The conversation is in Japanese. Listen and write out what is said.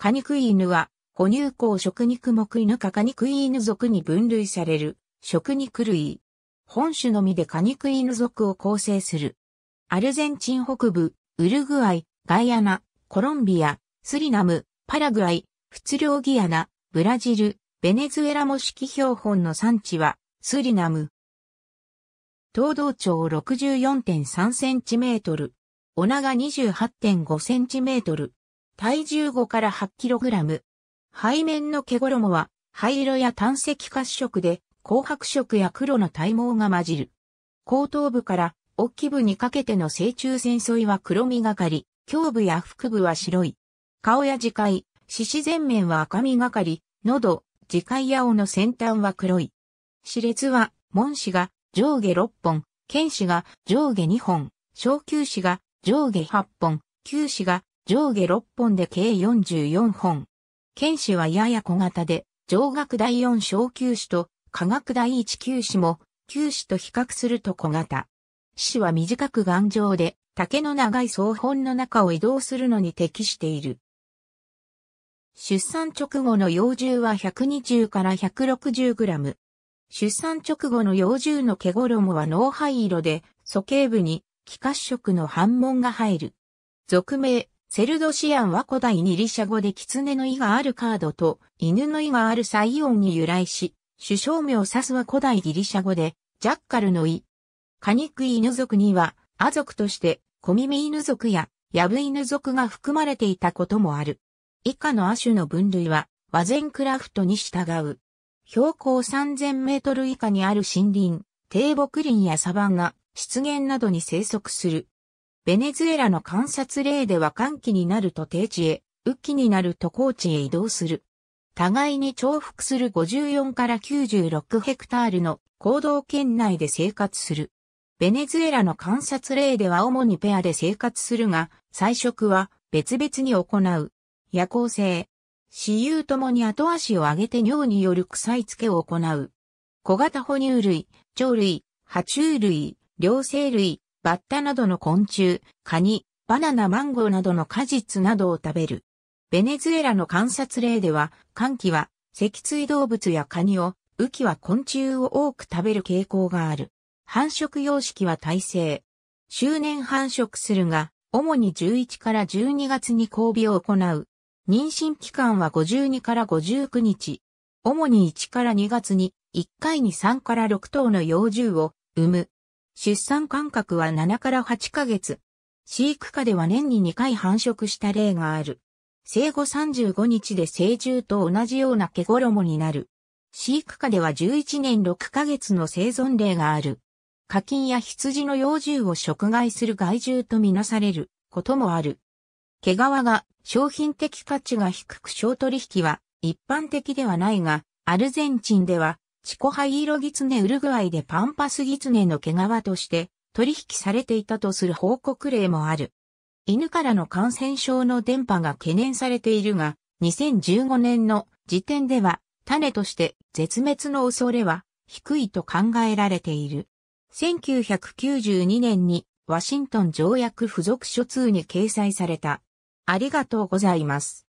カニイイ犬は、哺乳口食肉目犬カニクイ犬属に分類される、食肉類。本種のみでカニクイ犬属を構成する。アルゼンチン北部、ウルグアイ、ガイアナ、コロンビア、スリナム、パラグアイ、仏ウギアナ、ブラジル、ベネズエラ模式標本の産地は、スリナム。東道長64.3センチメートル。お長28.5センチメートル。体重5から 8kg。背面の毛衣は灰色や炭石褐色で、紅白色や黒の体毛が混じる。後頭部から大き部にかけての成中線沿いは黒みがかり、胸部や腹部は白い。顔や耳介、四肢前面は赤みがかり、喉、耳介や尾の先端は黒い。歯列は、門歯が上下6本、剣歯が上下2本、小球歯が上下8本、球歯が上下6本で計44本。剣士はやや小型で、上学第4小級士と、科学第1級士も、級士と比較すると小型。士は短く頑丈で、竹の長い総本の中を移動するのに適している。出産直後の幼獣は120から160グラム。出産直後の幼獣の毛衣は脳灰色で、鼠径部に、気褐色の反紋が入る。俗名、セルドシアンは古代ニリシャ語で狐の胃があるカードと犬の胃があるサイオンに由来し、首相名を指すは古代ギリシャ語でジャッカルの胃。カニクイ犬族にはア族として小耳犬族やヤブ犬族が含まれていたこともある。以下の亜種の分類は和ゼンクラフトに従う。標高3000メートル以下にある森林、低木林やサバンナ、湿原などに生息する。ベネズエラの観察例では寒気になると低地へ、雨季になると高地へ移動する。互いに重複する54から96ヘクタールの行動圏内で生活する。ベネズエラの観察例では主にペアで生活するが、菜食は別々に行う。夜行性。私有ともに後足を上げて尿による臭い付けを行う。小型哺乳類、鳥類、爬虫類、両生類、バッタなどの昆虫、カニ、バナナマンゴーなどの果実などを食べる。ベネズエラの観察例では、寒気は脊椎動物やカニを、雨季は昆虫を多く食べる傾向がある。繁殖様式は耐性。周年繁殖するが、主に11から12月に交尾を行う。妊娠期間は52から59日。主に1から2月に、1回に3から6頭の幼獣を産む。出産間隔は7から8ヶ月。飼育下では年に2回繁殖した例がある。生後35日で成獣と同じような毛衣になる。飼育下では11年6ヶ月の生存例がある。課金や羊の幼獣を食害する害獣とみなされることもある。毛皮が商品的価値が低く小取引は一般的ではないが、アルゼンチンではチコハイイロギツネウルグアイでパンパスギツネの毛皮として取引されていたとする報告例もある。犬からの感染症の伝播が懸念されているが、2015年の時点では種として絶滅の恐れは低いと考えられている。1992年にワシントン条約付属書2に掲載された。ありがとうございます。